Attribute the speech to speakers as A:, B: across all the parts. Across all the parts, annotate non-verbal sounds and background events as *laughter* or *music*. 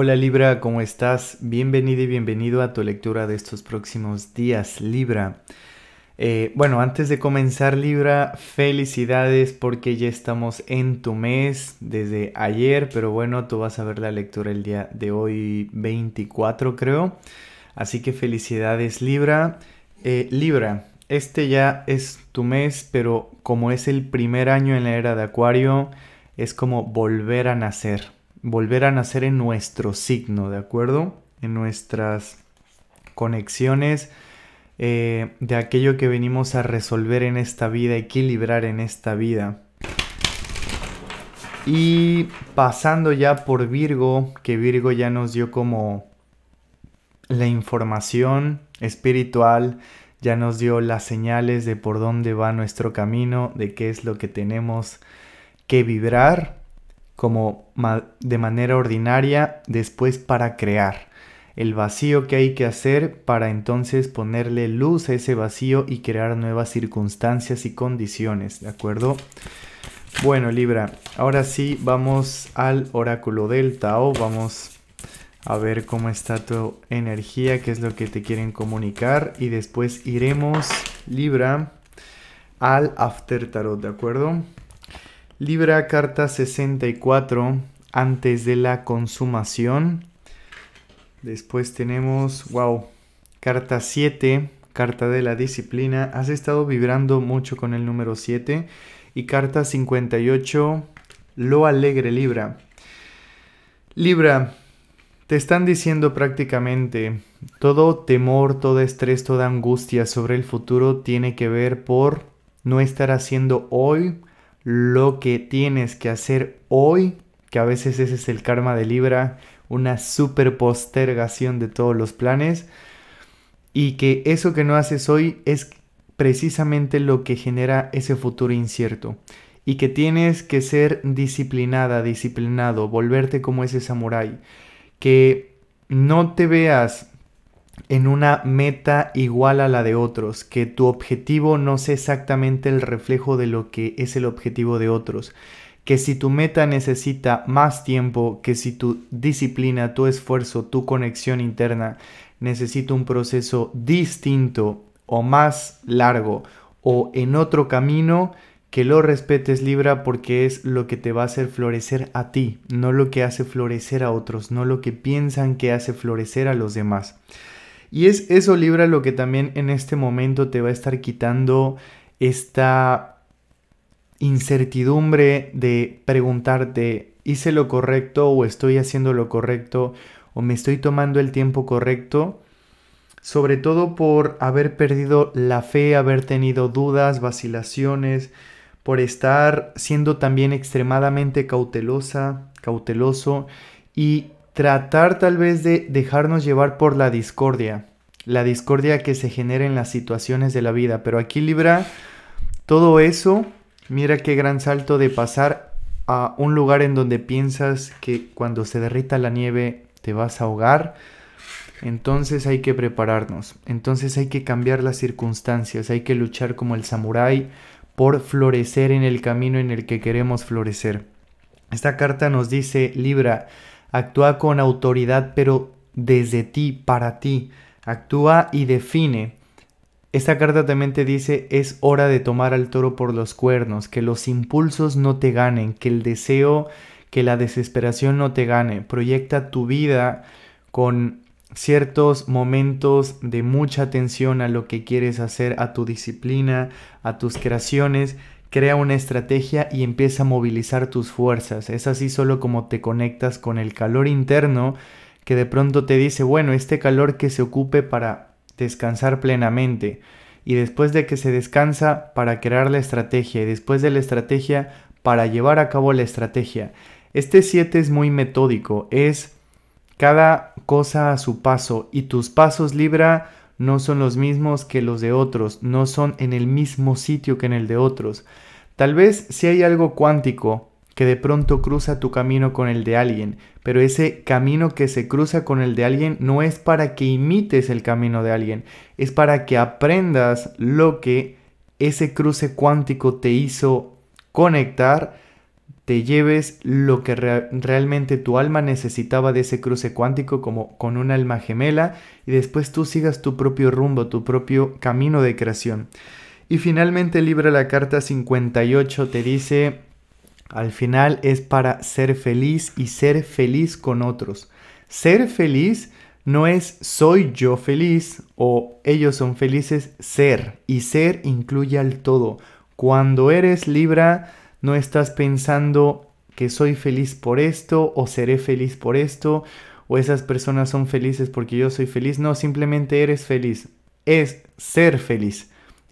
A: Hola Libra, ¿cómo estás? Bienvenido y bienvenido a tu lectura de estos próximos días, Libra. Eh, bueno, antes de comenzar Libra, felicidades porque ya estamos en tu mes desde ayer, pero bueno, tú vas a ver la lectura el día de hoy 24 creo. Así que felicidades Libra. Eh, Libra, este ya es tu mes, pero como es el primer año en la era de Acuario, es como volver a nacer volver a nacer en nuestro signo, ¿de acuerdo? En nuestras conexiones eh, de aquello que venimos a resolver en esta vida, equilibrar en esta vida. Y pasando ya por Virgo, que Virgo ya nos dio como la información espiritual, ya nos dio las señales de por dónde va nuestro camino, de qué es lo que tenemos que vibrar como de manera ordinaria después para crear. El vacío que hay que hacer para entonces ponerle luz a ese vacío y crear nuevas circunstancias y condiciones, ¿de acuerdo? Bueno, Libra, ahora sí vamos al oráculo del Tao, vamos a ver cómo está tu energía, qué es lo que te quieren comunicar y después iremos, Libra, al After Tarot, ¿de acuerdo? Libra carta 64 antes de la consumación. Después tenemos, wow, carta 7, carta de la disciplina. Has estado vibrando mucho con el número 7. Y carta 58, lo alegre Libra. Libra, te están diciendo prácticamente, todo temor, todo estrés, toda angustia sobre el futuro tiene que ver por no estar haciendo hoy lo que tienes que hacer hoy, que a veces ese es el karma de Libra, una super postergación de todos los planes, y que eso que no haces hoy es precisamente lo que genera ese futuro incierto. Y que tienes que ser disciplinada, disciplinado, volverte como ese samurái. Que no te veas en una meta igual a la de otros, que tu objetivo no sea exactamente el reflejo de lo que es el objetivo de otros, que si tu meta necesita más tiempo, que si tu disciplina, tu esfuerzo, tu conexión interna necesita un proceso distinto o más largo o en otro camino, que lo respetes Libra porque es lo que te va a hacer florecer a ti, no lo que hace florecer a otros, no lo que piensan que hace florecer a los demás. Y es eso, Libra, lo que también en este momento te va a estar quitando esta incertidumbre de preguntarte, ¿hice lo correcto o estoy haciendo lo correcto o me estoy tomando el tiempo correcto? Sobre todo por haber perdido la fe, haber tenido dudas, vacilaciones, por estar siendo también extremadamente cautelosa, cauteloso y tratar tal vez de dejarnos llevar por la discordia, la discordia que se genera en las situaciones de la vida. Pero aquí Libra, todo eso, mira qué gran salto de pasar a un lugar en donde piensas que cuando se derrita la nieve te vas a ahogar. Entonces hay que prepararnos, entonces hay que cambiar las circunstancias, hay que luchar como el samurái por florecer en el camino en el que queremos florecer. Esta carta nos dice, Libra, actúa con autoridad, pero desde ti, para ti. Actúa y define. Esta carta también te dice es hora de tomar al toro por los cuernos, que los impulsos no te ganen, que el deseo, que la desesperación no te gane. Proyecta tu vida con ciertos momentos de mucha atención a lo que quieres hacer, a tu disciplina, a tus creaciones Crea una estrategia y empieza a movilizar tus fuerzas. Es así solo como te conectas con el calor interno que de pronto te dice, bueno, este calor que se ocupe para descansar plenamente. Y después de que se descansa, para crear la estrategia. Y después de la estrategia, para llevar a cabo la estrategia. Este 7 es muy metódico. Es cada cosa a su paso. Y tus pasos libra no son los mismos que los de otros, no son en el mismo sitio que en el de otros. Tal vez si hay algo cuántico que de pronto cruza tu camino con el de alguien, pero ese camino que se cruza con el de alguien no es para que imites el camino de alguien, es para que aprendas lo que ese cruce cuántico te hizo conectar te lleves lo que realmente tu alma necesitaba de ese cruce cuántico como con un alma gemela y después tú sigas tu propio rumbo, tu propio camino de creación. Y finalmente Libra la carta 58 te dice, al final es para ser feliz y ser feliz con otros. Ser feliz no es soy yo feliz o ellos son felices, ser. Y ser incluye al todo. Cuando eres Libra, no estás pensando que soy feliz por esto o seré feliz por esto o esas personas son felices porque yo soy feliz, no, simplemente eres feliz, es ser feliz.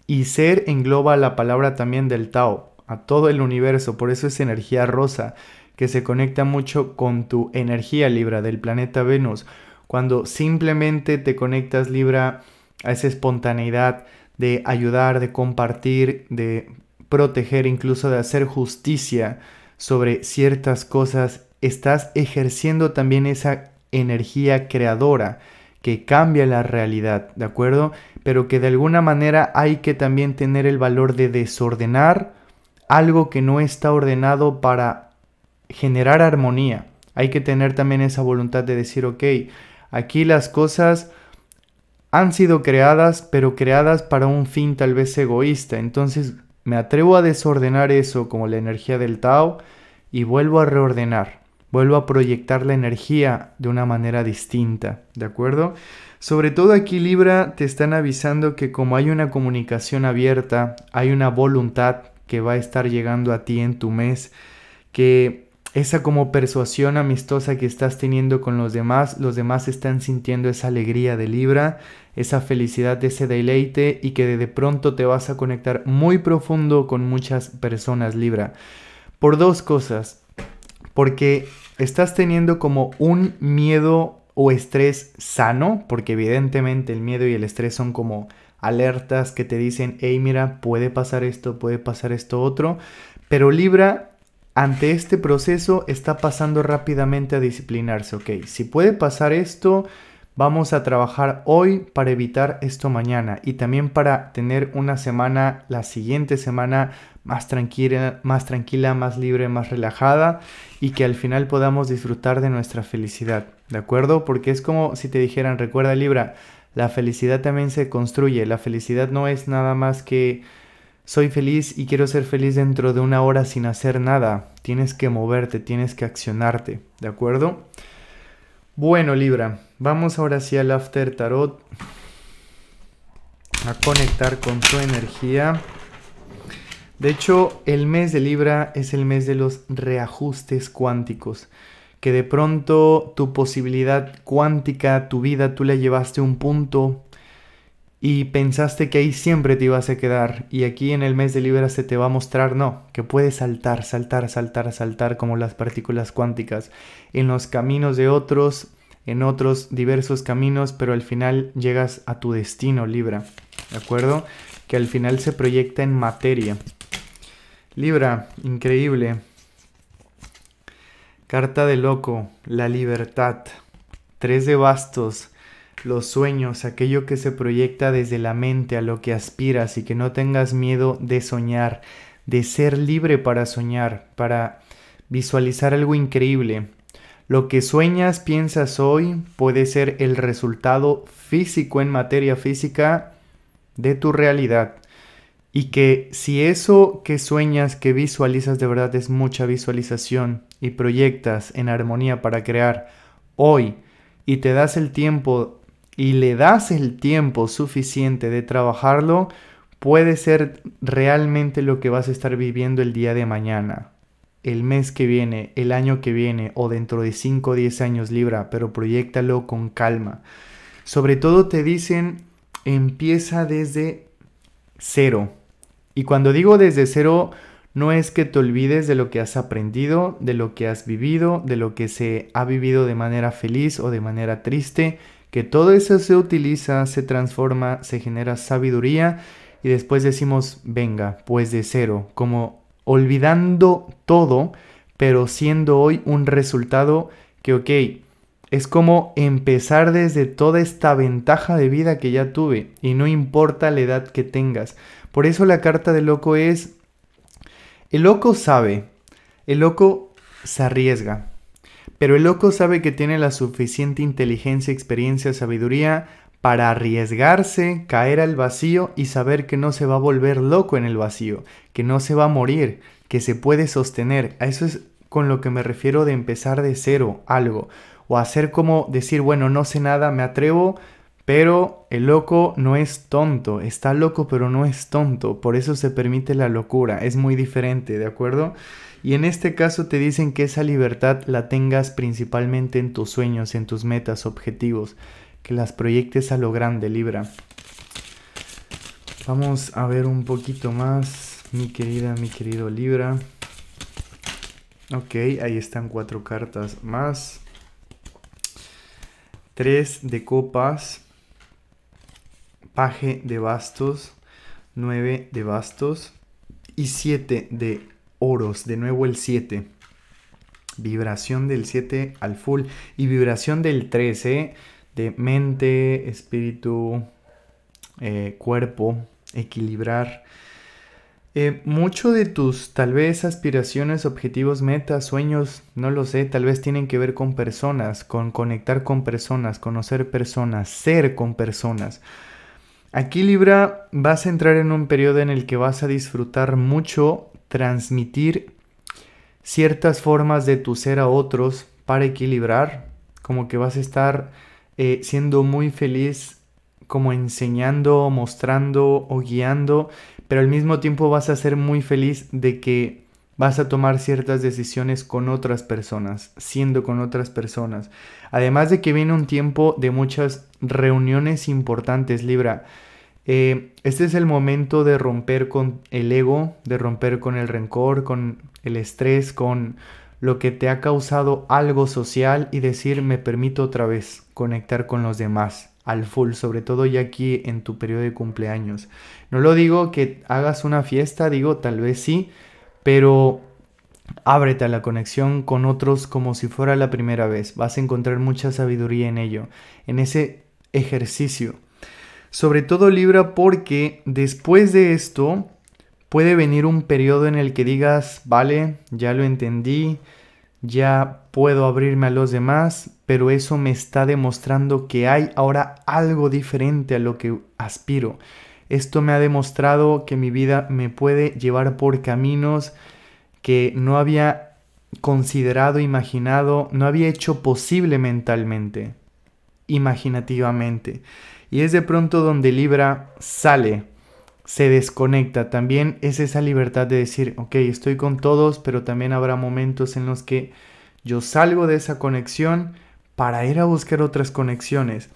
A: Y ser engloba la palabra también del Tao, a todo el universo, por eso es energía rosa, que se conecta mucho con tu energía Libra del planeta Venus. Cuando simplemente te conectas Libra a esa espontaneidad de ayudar, de compartir, de proteger, incluso de hacer justicia sobre ciertas cosas, estás ejerciendo también esa energía creadora que cambia la realidad, ¿de acuerdo? Pero que de alguna manera hay que también tener el valor de desordenar algo que no está ordenado para generar armonía. Hay que tener también esa voluntad de decir, ok, aquí las cosas han sido creadas, pero creadas para un fin tal vez egoísta. Entonces me atrevo a desordenar eso como la energía del Tao y vuelvo a reordenar. Vuelvo a proyectar la energía de una manera distinta, ¿de acuerdo? Sobre todo aquí Libra te están avisando que como hay una comunicación abierta, hay una voluntad que va a estar llegando a ti en tu mes, que esa como persuasión amistosa que estás teniendo con los demás, los demás están sintiendo esa alegría de Libra, esa felicidad, ese deleite y que de pronto te vas a conectar muy profundo con muchas personas Libra. Por dos cosas, porque estás teniendo como un miedo o estrés sano, porque evidentemente el miedo y el estrés son como alertas que te dicen, hey mira, puede pasar esto, puede pasar esto otro, pero Libra ante este proceso está pasando rápidamente a disciplinarse, ok, si puede pasar esto, Vamos a trabajar hoy para evitar esto mañana y también para tener una semana, la siguiente semana, más tranquila, más tranquila, más libre, más relajada y que al final podamos disfrutar de nuestra felicidad, ¿de acuerdo? Porque es como si te dijeran, recuerda Libra, la felicidad también se construye, la felicidad no es nada más que soy feliz y quiero ser feliz dentro de una hora sin hacer nada. Tienes que moverte, tienes que accionarte, ¿de acuerdo? Bueno, Libra, vamos ahora sí al After Tarot. A conectar con tu energía. De hecho, el mes de Libra es el mes de los reajustes cuánticos. Que de pronto tu posibilidad cuántica, tu vida, tú la llevaste un punto y pensaste que ahí siempre te ibas a quedar y aquí en el mes de Libra se te va a mostrar no, que puedes saltar, saltar, saltar, saltar como las partículas cuánticas en los caminos de otros, en otros diversos caminos, pero al final llegas a tu destino Libra, ¿de acuerdo? Que al final se proyecta en materia. Libra, increíble. Carta de loco, la libertad. Tres de bastos los sueños, aquello que se proyecta desde la mente a lo que aspiras y que no tengas miedo de soñar, de ser libre para soñar, para visualizar algo increíble. Lo que sueñas, piensas hoy puede ser el resultado físico en materia física de tu realidad. Y que si eso que sueñas, que visualizas de verdad es mucha visualización y proyectas en armonía para crear hoy y te das el tiempo y le das el tiempo suficiente de trabajarlo, puede ser realmente lo que vas a estar viviendo el día de mañana, el mes que viene, el año que viene o dentro de 5 o 10 años Libra, pero proyectalo con calma. Sobre todo te dicen, empieza desde cero. Y cuando digo desde cero, no es que te olvides de lo que has aprendido, de lo que has vivido, de lo que se ha vivido de manera feliz o de manera triste, que todo eso se utiliza, se transforma, se genera sabiduría y después decimos, venga, pues de cero, como olvidando todo, pero siendo hoy un resultado que, ok, es como empezar desde toda esta ventaja de vida que ya tuve y no importa la edad que tengas. Por eso la carta del loco es, el loco sabe, el loco se arriesga, pero el loco sabe que tiene la suficiente inteligencia, experiencia, sabiduría para arriesgarse, caer al vacío y saber que no se va a volver loco en el vacío, que no se va a morir, que se puede sostener. A eso es con lo que me refiero de empezar de cero algo. O hacer como decir, bueno, no sé nada, me atrevo, pero el loco no es tonto, está loco pero no es tonto, por eso se permite la locura, es muy diferente, ¿de acuerdo? Y en este caso te dicen que esa libertad la tengas principalmente en tus sueños, en tus metas, objetivos, que las proyectes a lo grande, Libra. Vamos a ver un poquito más, mi querida, mi querido Libra. Ok, ahí están cuatro cartas más. Tres de copas. Paje de bastos. Nueve de bastos. Y siete de oros, de nuevo el 7. Vibración del 7 al full y vibración del 13 de mente, espíritu, eh, cuerpo, equilibrar. Eh, mucho de tus tal vez aspiraciones, objetivos, metas, sueños, no lo sé, tal vez tienen que ver con personas, con conectar con personas, conocer personas, ser con personas. Aquí Libra vas a entrar en un periodo en el que vas a disfrutar mucho transmitir ciertas formas de tu ser a otros para equilibrar, como que vas a estar eh, siendo muy feliz como enseñando, mostrando o guiando, pero al mismo tiempo vas a ser muy feliz de que vas a tomar ciertas decisiones con otras personas, siendo con otras personas. Además de que viene un tiempo de muchas reuniones importantes, Libra. Eh, este es el momento de romper con el ego, de romper con el rencor, con el estrés, con lo que te ha causado algo social y decir me permito otra vez conectar con los demás al full, sobre todo ya aquí en tu periodo de cumpleaños. No lo digo que hagas una fiesta, digo tal vez sí, pero ábrete a la conexión con otros como si fuera la primera vez. Vas a encontrar mucha sabiduría en ello, en ese ejercicio sobre todo Libra porque después de esto puede venir un periodo en el que digas, vale, ya lo entendí, ya puedo abrirme a los demás, pero eso me está demostrando que hay ahora algo diferente a lo que aspiro. Esto me ha demostrado que mi vida me puede llevar por caminos que no había considerado, imaginado, no había hecho posible mentalmente imaginativamente. Y es de pronto donde Libra sale, se desconecta. También es esa libertad de decir, ok, estoy con todos, pero también habrá momentos en los que yo salgo de esa conexión para ir a buscar otras conexiones.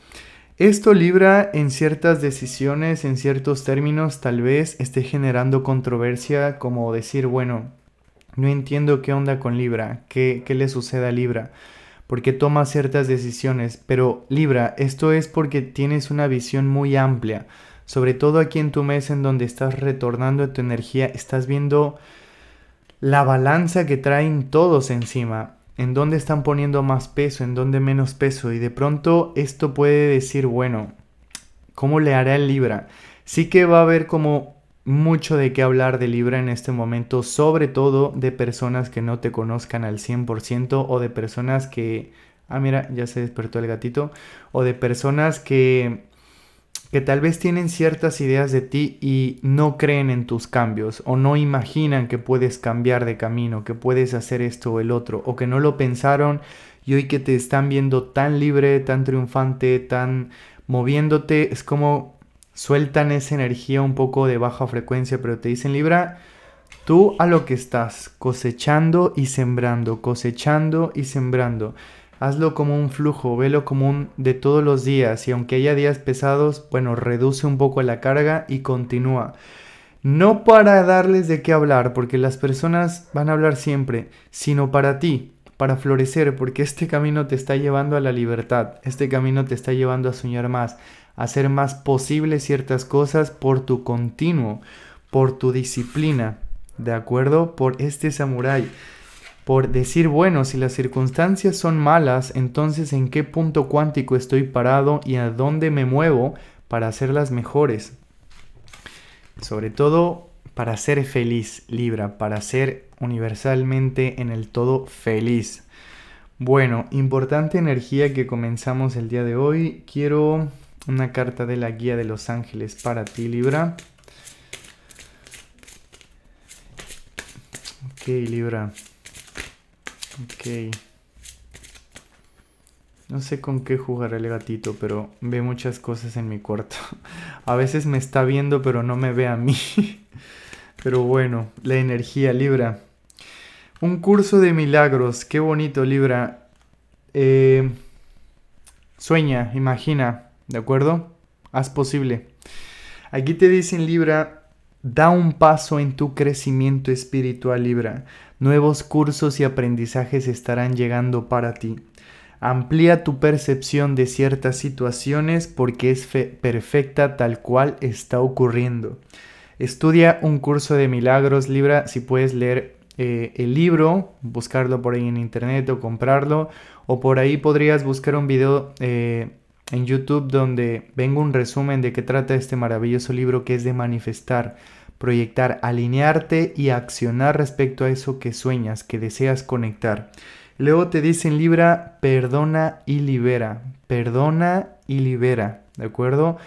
A: Esto Libra en ciertas decisiones, en ciertos términos, tal vez esté generando controversia como decir, bueno, no entiendo qué onda con Libra, qué, qué le sucede a Libra porque tomas ciertas decisiones, pero Libra, esto es porque tienes una visión muy amplia, sobre todo aquí en tu mes en donde estás retornando tu energía, estás viendo la balanza que traen todos encima, en dónde están poniendo más peso, en dónde menos peso, y de pronto esto puede decir, bueno, ¿cómo le hará el Libra? Sí que va a haber como mucho de qué hablar de Libra en este momento, sobre todo de personas que no te conozcan al 100% o de personas que... Ah, mira, ya se despertó el gatito. O de personas que que tal vez tienen ciertas ideas de ti y no creen en tus cambios o no imaginan que puedes cambiar de camino, que puedes hacer esto o el otro, o que no lo pensaron y hoy que te están viendo tan libre, tan triunfante, tan moviéndote, es como sueltan esa energía un poco de baja frecuencia, pero te dicen Libra, tú a lo que estás cosechando y sembrando, cosechando y sembrando. Hazlo como un flujo, velo como un de todos los días y aunque haya días pesados, bueno, reduce un poco la carga y continúa. No para darles de qué hablar, porque las personas van a hablar siempre, sino para ti, para florecer, porque este camino te está llevando a la libertad, este camino te está llevando a soñar más, a hacer más posible ciertas cosas por tu continuo, por tu disciplina, ¿de acuerdo? Por este samurai, por decir, bueno, si las circunstancias son malas, entonces en qué punto cuántico estoy parado y a dónde me muevo para hacerlas mejores. Sobre todo para ser feliz, Libra, para ser universalmente en el todo feliz. Bueno, importante energía que comenzamos el día de hoy. Quiero una carta de la guía de los ángeles para ti, Libra. Ok, Libra. Ok. No sé con qué jugar el gatito, pero ve muchas cosas en mi cuarto. *laughs* A veces me está viendo, pero no me ve a mí. *laughs* Pero bueno, la energía Libra. Un curso de milagros, qué bonito Libra. Eh, sueña, imagina, ¿de acuerdo? Haz posible. Aquí te dicen Libra, da un paso en tu crecimiento espiritual Libra. Nuevos cursos y aprendizajes estarán llegando para ti. Amplía tu percepción de ciertas situaciones porque es perfecta tal cual está ocurriendo. Estudia un curso de milagros, Libra, si puedes leer eh, el libro, buscarlo por ahí en internet o comprarlo, o por ahí podrías buscar un video eh, en YouTube donde venga un resumen de qué trata este maravilloso libro que es de manifestar, proyectar, alinearte y accionar respecto a eso que sueñas, que deseas conectar. Luego te dicen Libra, perdona y libera, perdona y libera, ¿de acuerdo?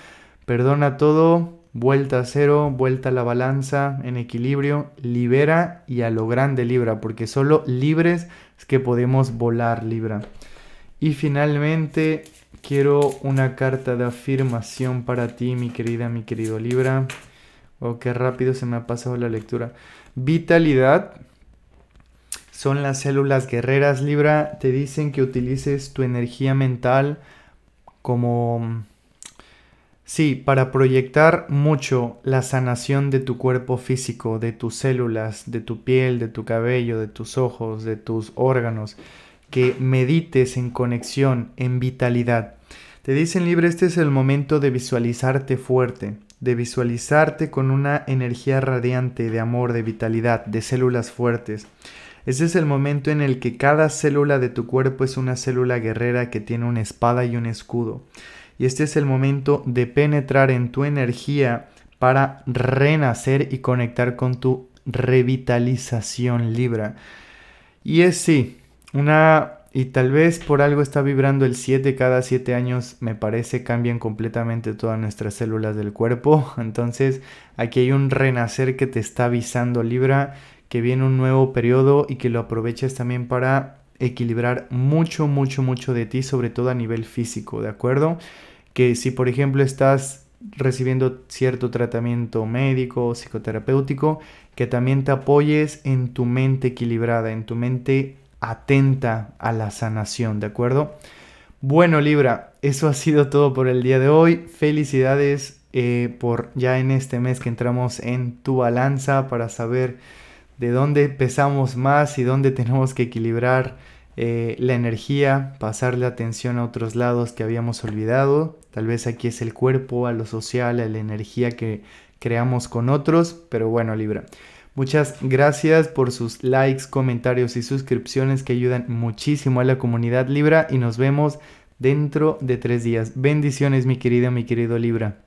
A: Perdona todo, vuelta a cero, vuelta a la balanza, en equilibrio, libera y a lo grande Libra, porque solo libres es que podemos volar Libra. Y finalmente, quiero una carta de afirmación para ti, mi querida, mi querido Libra. Oh, qué rápido se me ha pasado la lectura. Vitalidad. Son las células guerreras, Libra. Te dicen que utilices tu energía mental como Sí, para proyectar mucho la sanación de tu cuerpo físico, de tus células, de tu piel, de tu cabello, de tus ojos, de tus órganos, que medites en conexión, en vitalidad. Te dicen libre, este es el momento de visualizarte fuerte, de visualizarte con una energía radiante de amor, de vitalidad, de células fuertes. Ese es el momento en el que cada célula de tu cuerpo es una célula guerrera que tiene una espada y un escudo y este es el momento de penetrar en tu energía para renacer y conectar con tu revitalización Libra. Y es sí, una... Y tal vez por algo está vibrando el 7 cada 7 años, me parece, cambian completamente todas nuestras células del cuerpo. *laughs* Entonces aquí hay un renacer que te está avisando Libra, que viene un nuevo periodo y que lo aproveches también para equilibrar mucho, mucho, mucho de ti, sobre todo a nivel físico, ¿de acuerdo? Que si por ejemplo estás recibiendo cierto tratamiento médico o psicoterapéutico, que también te apoyes en tu mente equilibrada, en tu mente atenta a la sanación, ¿de acuerdo? Bueno Libra, eso ha sido todo por el día de hoy. Felicidades eh, por ya en este mes que entramos en tu balanza para saber de dónde pesamos más y dónde tenemos que equilibrar eh, la energía, pasar la atención a otros lados que habíamos olvidado. Tal vez aquí es el cuerpo, a lo social, a la energía que creamos con otros, pero bueno, Libra. Muchas gracias por sus likes, comentarios y suscripciones que ayudan muchísimo a la comunidad Libra y nos vemos dentro de tres días. Bendiciones mi querida, mi querido Libra.